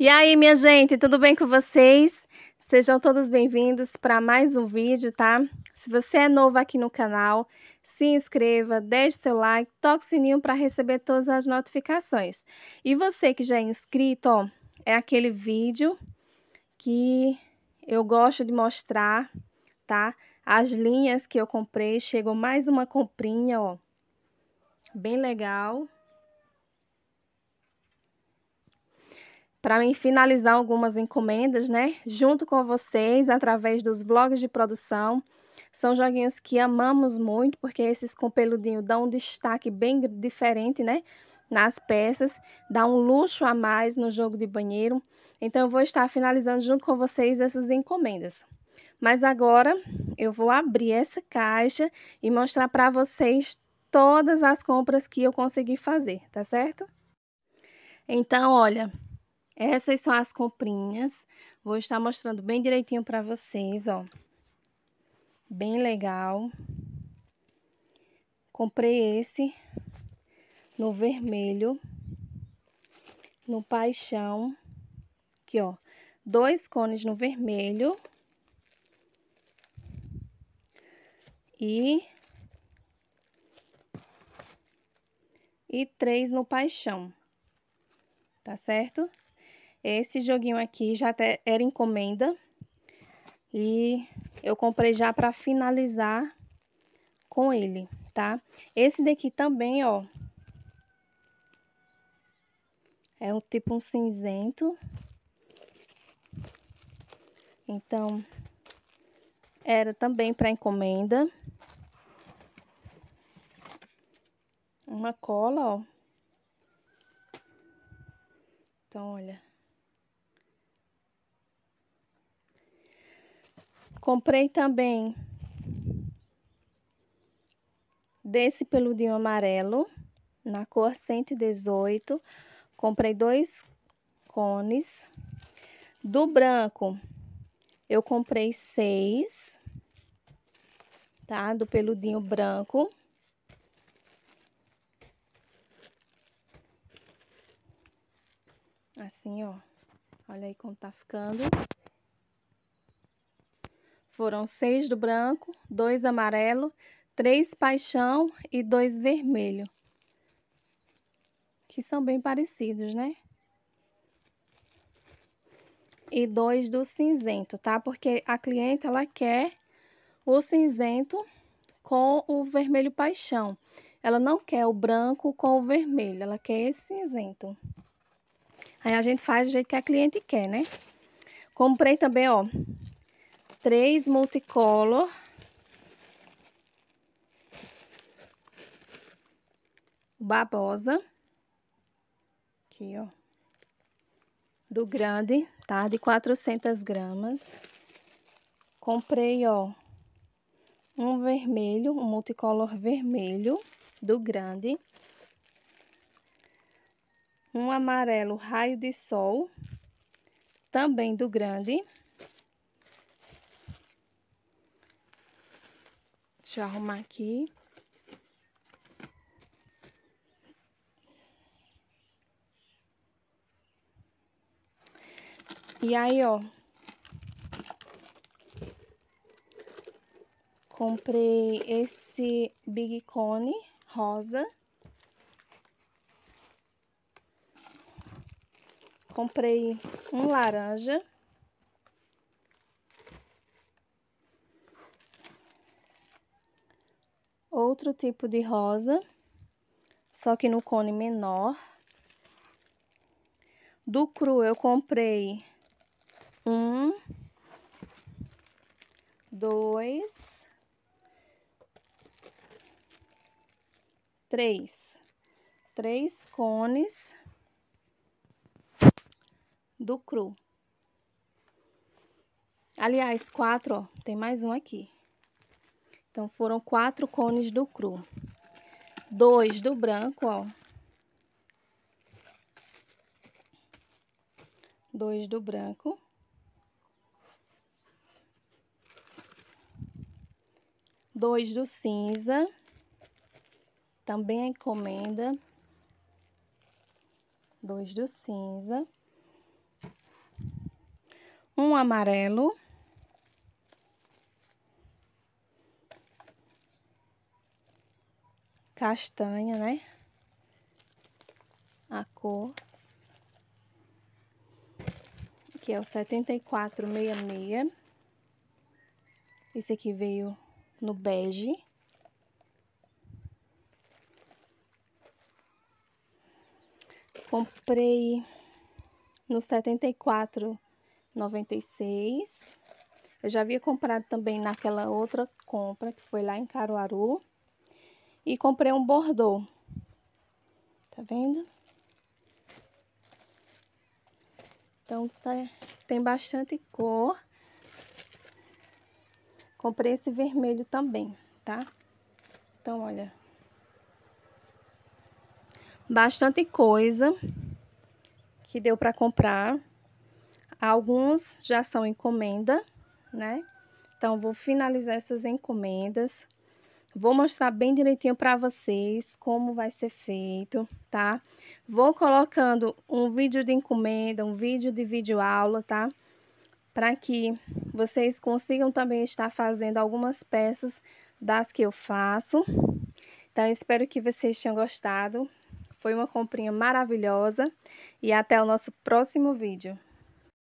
E aí, minha gente, tudo bem com vocês? Sejam todos bem-vindos para mais um vídeo, tá? Se você é novo aqui no canal, se inscreva, deixe seu like, toque o sininho para receber todas as notificações. E você que já é inscrito, ó, é aquele vídeo que eu gosto de mostrar, tá? As linhas que eu comprei, chegou mais uma comprinha, ó. Bem legal. para mim finalizar algumas encomendas, né? Junto com vocês, através dos blogs de produção. São joguinhos que amamos muito, porque esses com peludinho dão um destaque bem diferente, né? Nas peças, dá um luxo a mais no jogo de banheiro. Então, eu vou estar finalizando junto com vocês essas encomendas. Mas agora, eu vou abrir essa caixa e mostrar para vocês todas as compras que eu consegui fazer, tá certo? Então, olha, essas são as comprinhas. Vou estar mostrando bem direitinho para vocês, ó. Bem legal. Comprei esse no vermelho, no paixão. Aqui, ó. Dois cones no vermelho. E... E três no paixão. Tá certo? Esse joguinho aqui já até era encomenda. E eu comprei já para finalizar com ele, tá? Esse daqui também, ó. É um tipo um cinzento. Então, era também para encomenda. Uma cola, ó. Então, olha. Comprei também desse peludinho amarelo, na cor 118. Comprei dois cones. Do branco, eu comprei seis, tá? Do peludinho branco. Assim, ó. Olha aí como tá ficando. Foram seis do branco, dois amarelo, três paixão e dois vermelho. Que são bem parecidos, né? E dois do cinzento, tá? Porque a cliente, ela quer o cinzento com o vermelho paixão. Ela não quer o branco com o vermelho, ela quer esse cinzento. Aí a gente faz do jeito que a cliente quer, né? Comprei também, ó, três multicolor. Babosa. Aqui, ó. Do grande, tá? De 400 gramas. Comprei, ó, um vermelho, um multicolor vermelho do grande. Um amarelo raio de sol, também do grande. Deixa eu arrumar aqui. E aí, ó. Comprei esse Big Cone rosa. Comprei um laranja. outro tipo de rosa, só que no cone menor. Do cru eu comprei um, dois, três, três cones do cru. Aliás, quatro, ó, tem mais um aqui. Então, foram quatro cones do cru. Dois do branco, ó. Dois do branco. Dois do cinza. Também a encomenda. Dois do cinza. Um amarelo. castanha, né? A cor. Que é o 7466. Esse aqui veio no bege. Comprei no 74,96. Eu já havia comprado também naquela outra compra que foi lá em Caruaru e comprei um bordô. Tá vendo? Então, tá, tem bastante cor. Comprei esse vermelho também, tá? Então, olha. Bastante coisa que deu para comprar. Alguns já são encomenda, né? Então, vou finalizar essas encomendas. Vou mostrar bem direitinho para vocês como vai ser feito, tá? Vou colocando um vídeo de encomenda, um vídeo de vídeo aula, tá? Para que vocês consigam também estar fazendo algumas peças das que eu faço. Então, espero que vocês tenham gostado. Foi uma comprinha maravilhosa e até o nosso próximo vídeo.